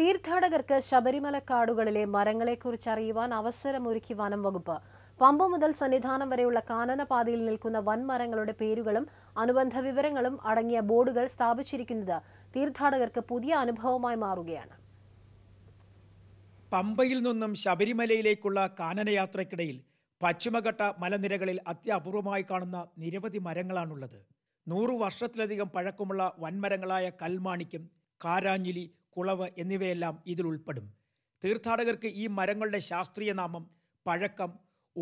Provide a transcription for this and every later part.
തീർത്ഥാടകർക്ക് ശബരിമല കാടുകളിലെ മരങ്ങളെക്കുറിച്ച് അറിയുവാൻ അവസരമൊരുക്കി വനം വകുപ്പ് പമ്പ മുതൽ സന്നിധാനം വരെയുള്ള കാനനപാതയിൽ നിൽക്കുന്ന വൻമരങ്ങളുടെ പേരുകളും അനുബന്ധ വിവരങ്ങളും അടങ്ങിയ ബോർഡുകൾ സ്ഥാപിച്ചിരിക്കുന്നത് തീർത്ഥാടകർക്ക് പുതിയ അനുഭവമായി മാറുകയാണ് പമ്പയിൽ നിന്നും ശബരിമലയിലേക്കുള്ള കാനനയാത്രക്കിടയിൽ പശ്ചിമഘട്ട മലനിരകളിൽ അത്യപൂർവമായി കാണുന്ന നിരവധി മരങ്ങളാണുള്ളത് നൂറു വർഷത്തിലധികം പഴക്കമുള്ള വൻമരങ്ങളായ കൽമാണിക്കും കാരാഞ്ഞിലി കുളവ് എന്നിവയെല്ലാം ഇതിൽ ഉൾപ്പെടും തീർത്ഥാടകർക്ക് ഈ മരങ്ങളുടെ ശാസ്ത്രീയ നാമം പഴക്കം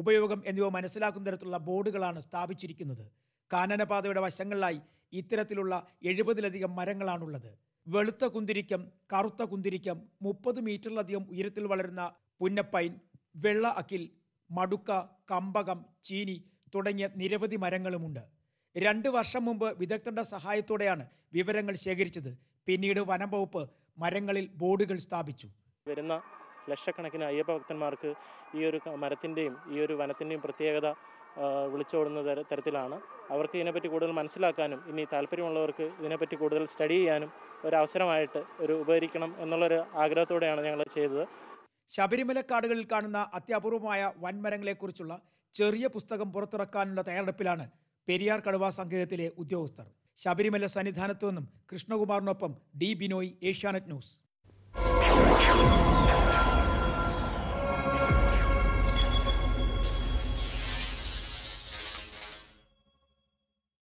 ഉപയോഗം എന്നിവ മനസ്സിലാക്കുന്ന തരത്തിലുള്ള ബോർഡുകളാണ് സ്ഥാപിച്ചിരിക്കുന്നത് കാനനപാതയുടെ വശങ്ങളിലായി ഇത്തരത്തിലുള്ള എഴുപതിലധികം മരങ്ങളാണുള്ളത് വെളുത്ത കുന്തിരിക്കം കറുത്ത കുന്തിരിക്കം മുപ്പത് മീറ്ററിലധികം ഉയരത്തിൽ വളരുന്ന പുന്നപ്പൈൻ വെള്ള അക്കിൽ മടുക്ക കമ്പകം ചീനി തുടങ്ങിയ നിരവധി മരങ്ങളുമുണ്ട് രണ്ട് വർഷം മുമ്പ് വിദഗ്ധരുടെ സഹായത്തോടെയാണ് വിവരങ്ങൾ ശേഖരിച്ചത് പിന്നീട് വനം വകുപ്പ് മരങ്ങളിൽ ബോർഡുകൾ സ്ഥാപിച്ചു വരുന്ന ലക്ഷക്കണക്കിന് അയ്യപ്പ ഭക്തന്മാർക്ക് ഈ ഒരു മരത്തിൻ്റെയും ഈ ഒരു വനത്തിൻ്റെയും പ്രത്യേകത വിളിച്ചോടുന്ന തരത്തിലാണ് അവർക്ക് ഇതിനെപ്പറ്റി കൂടുതൽ മനസ്സിലാക്കാനും ഇനി താല്പര്യമുള്ളവർക്ക് ഇതിനെപ്പറ്റി കൂടുതൽ സ്റ്റഡി ചെയ്യാനും ഒരു അവസരമായിട്ട് ഒരു ഉപകരിക്കണം എന്നുള്ളൊരു ആഗ്രഹത്തോടെയാണ് ഞങ്ങൾ ചെയ്തത് ശബരിമല കാടുകളിൽ കാണുന്ന അത്യപൂർവമായ വൻമരങ്ങളെക്കുറിച്ചുള്ള ചെറിയ പുസ്തകം പുറത്തിറക്കാനുള്ള തയ്യാറെടുപ്പിലാണ് പെരിയാർ കടുവ സംഘത്തിലെ ഉദ്യോഗസ്ഥർ ശബരിമല സന്നിധാനത്തു നിന്നും കൃഷ്ണകുമാറിനൊപ്പം ഡി ബിനോയ് ഏഷ്യാനെറ്റ് ന്യൂസ്